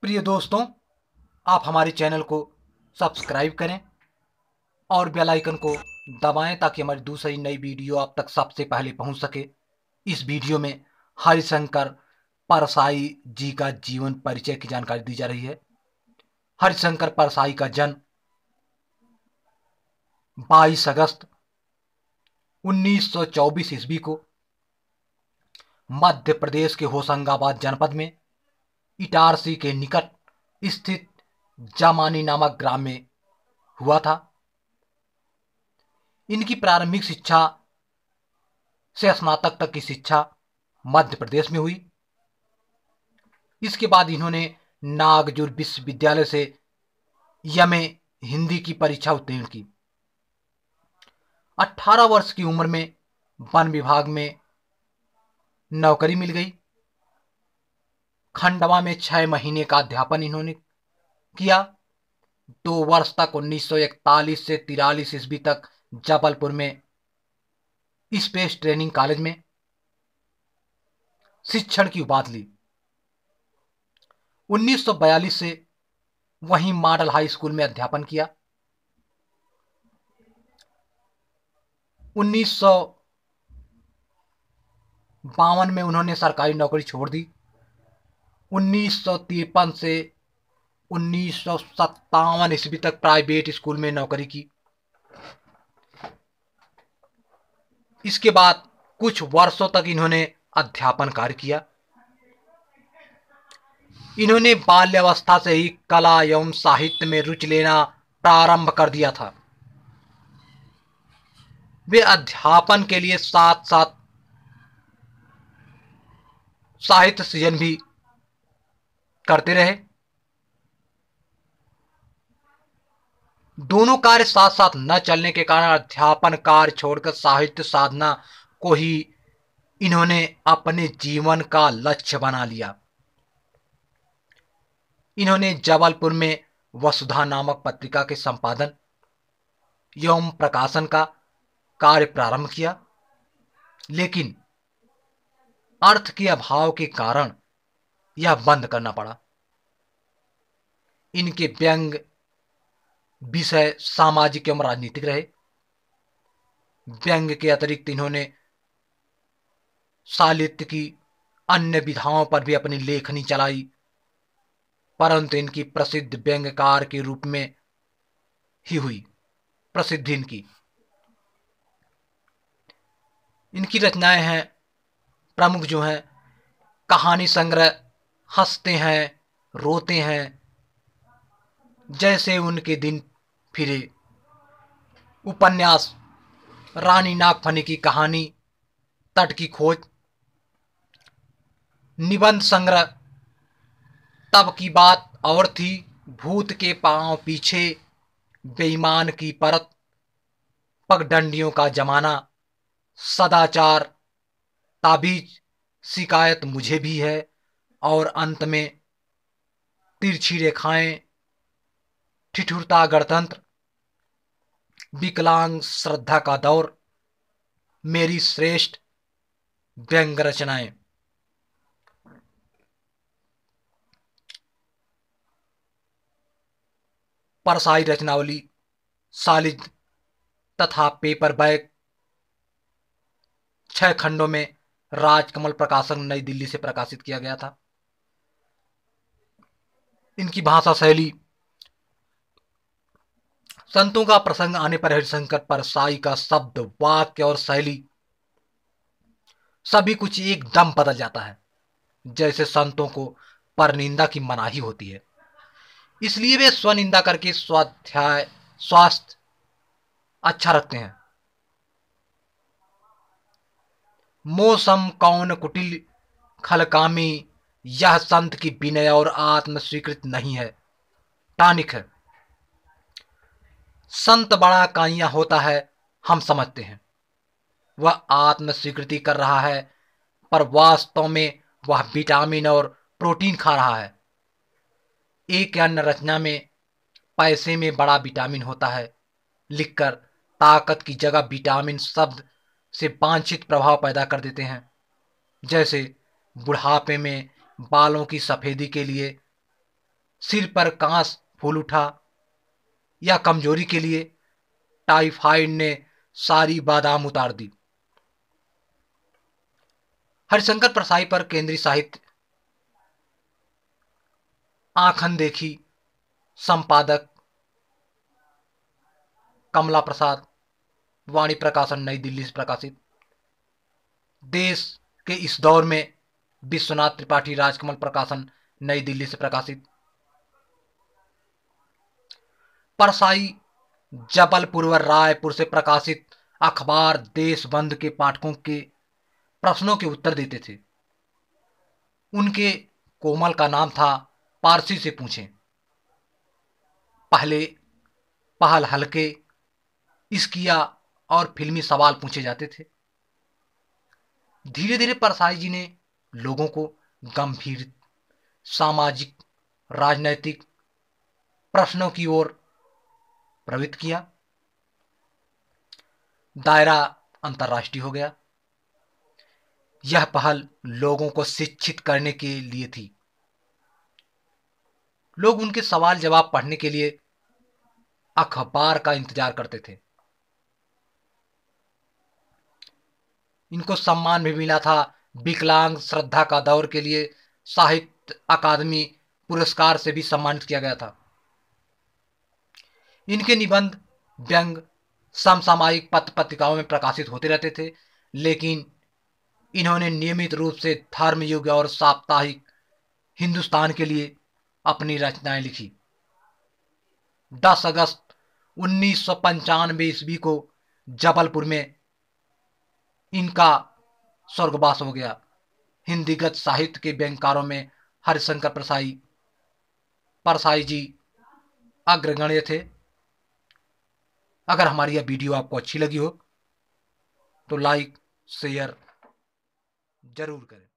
प्रिय दोस्तों आप हमारे चैनल को सब्सक्राइब करें और बेल आइकन को दबाएं ताकि हमारी दूसरी नई वीडियो आप तक सबसे पहले पहुंच सके इस वीडियो में हरिशंकर परसाई जी का जीवन परिचय की जानकारी दी जा रही है हरिशंकर परसाई का जन्म 22 अगस्त 1924 ईस्वी को मध्य प्रदेश के होशंगाबाद जनपद में इटारसी के निकट स्थित जामानी नामक ग्राम में हुआ था इनकी प्रारंभिक शिक्षा से स्नातक तक की शिक्षा मध्य प्रदेश में हुई इसके बाद इन्होंने नागजुर विश्वविद्यालय से यम हिंदी की परीक्षा उत्तीर्ण की 18 वर्ष की उम्र में वन विभाग में नौकरी मिल गई खंडवा में छः महीने का अध्यापन इन्होंने किया दो वर्ष तक 1941 से तिरालीस ईस्वी तक जबलपुर में स्पेस ट्रेनिंग कॉलेज में शिक्षण की बात ली 1942 से वहीं मॉडल हाई स्कूल में अध्यापन किया 1952 में उन्होंने सरकारी नौकरी छोड़ दी उन्नीस से उन्नीस सौ ईस्वी तक प्राइवेट स्कूल में नौकरी की इसके बाद कुछ वर्षों तक इन्होंने अध्यापन कार्य किया इन्होंने बाल्यावस्था से ही कला एवं साहित्य में रुचि लेना प्रारंभ कर दिया था वे अध्यापन के लिए साथ साथ साहित्य सृजन भी करते रहे दोनों कार्य साथ साथ न चलने के कारण अध्यापन कार्य छोड़कर साहित्य साधना को ही इन्होंने अपने जीवन का लक्ष्य बना लिया इन्होंने जबलपुर में वसुधा नामक पत्रिका के संपादन एवं प्रकाशन का कार्य प्रारंभ किया लेकिन अर्थ के अभाव के कारण यह बंद करना पड़ा इनके व्यंग विषय सामाजिक एवं राजनीतिक रहे व्यंग के अतिरिक्त इन्होंने साहित्य की अन्य विधाओं पर भी अपनी लेखनी चलाई परंतु इनकी प्रसिद्ध व्यंगकार के रूप में ही हुई प्रसिद्धि इनकी इनकी रचनाएं हैं प्रमुख जो हैं कहानी संग्रह हंसते हैं रोते हैं जैसे उनके दिन फिरे उपन्यास रानी नागफनी की कहानी तट की खोज निबंध संग्रह तब की बात और थी भूत के पांव पीछे बेईमान की परत पगडंडियों का जमाना सदाचार ताबीज शिकायत मुझे भी है और अंत में तिरछी रेखाएं ठिठुरता गणतंत्र विकलांग श्रद्धा का दौर मेरी श्रेष्ठ व्यंग रचनाएं परसाई रचनावली सालिद तथा पेपर बैग छह खंडों में राजकमल प्रकाशन नई दिल्ली से प्रकाशित किया गया था इनकी भाषा शैली संतों का प्रसंग आने पर हरिशंकर परसाई का शब्द वाक्य और शैली सभी कुछ एकदम बदल जाता है जैसे संतों को परनिंदा की मनाही होती है इसलिए वे स्वनिंदा करके स्वाध्याय स्वास्थ्य अच्छा रखते हैं मौसम कौन कुटिल खलकामी यह संत की विनय और आत्मस्वीकृत नहीं है टानिक है संत बड़ा काइया होता है हम समझते हैं वह आत्म स्वीकृति कर रहा है पर वास्तव में वह विटामिन और प्रोटीन खा रहा है एक अन्य रचना में पैसे में बड़ा विटामिन होता है लिखकर ताकत की जगह विटामिन शब्द से वांछित प्रभाव पैदा कर देते हैं जैसे बुढ़ापे में बालों की सफेदी के लिए सिर पर कांस फूल उठा या कमजोरी के लिए टाइफाइड ने सारी बादाम उतार दी हरिशंकर प्रसाई पर केंद्रीय साहित्य आखन देखी संपादक कमला प्रसाद वाणी प्रकाशन नई दिल्ली से प्रकाशित देश के इस दौर में विश्वनाथ त्रिपाठी राजकमल प्रकाशन नई दिल्ली से प्रकाशित परसाई जबलपुर व रायपुर से प्रकाशित अखबार देशबंध के पाठकों के प्रश्नों के उत्तर देते थे उनके कोमल का नाम था पारसी से पूछें पहले पहल हल्के इसकिया और फिल्मी सवाल पूछे जाते थे धीरे धीरे परसाई जी ने लोगों को गंभीर सामाजिक राजनैतिक प्रश्नों की ओर प्रवृत्त किया दायरा अंतर्राष्ट्रीय हो गया यह पहल लोगों को शिक्षित करने के लिए थी लोग उनके सवाल जवाब पढ़ने के लिए अखबार का इंतजार करते थे इनको सम्मान भी मिला था विकलांग श्रद्धा का दौर के लिए साहित्य अकादमी पुरस्कार से भी सम्मानित किया गया था इनके निबंध व्यंग समसामायिक पत्र पत्रिकाओं में प्रकाशित होते रहते थे लेकिन इन्होंने नियमित रूप से धर्मयुग और साप्ताहिक हिंदुस्तान के लिए अपनी रचनाएं लिखी 10 अगस्त उन्नीस सौ ईस्वी को जबलपुर में इनका स्वर्गवास हो गया हिंदीगत साहित्य के व्यंगकारों में हरिशंकर प्रसाई परसाई जी अग्रगण्य थे अगर हमारी यह वीडियो आपको अच्छी लगी हो तो लाइक शेयर ज़रूर करें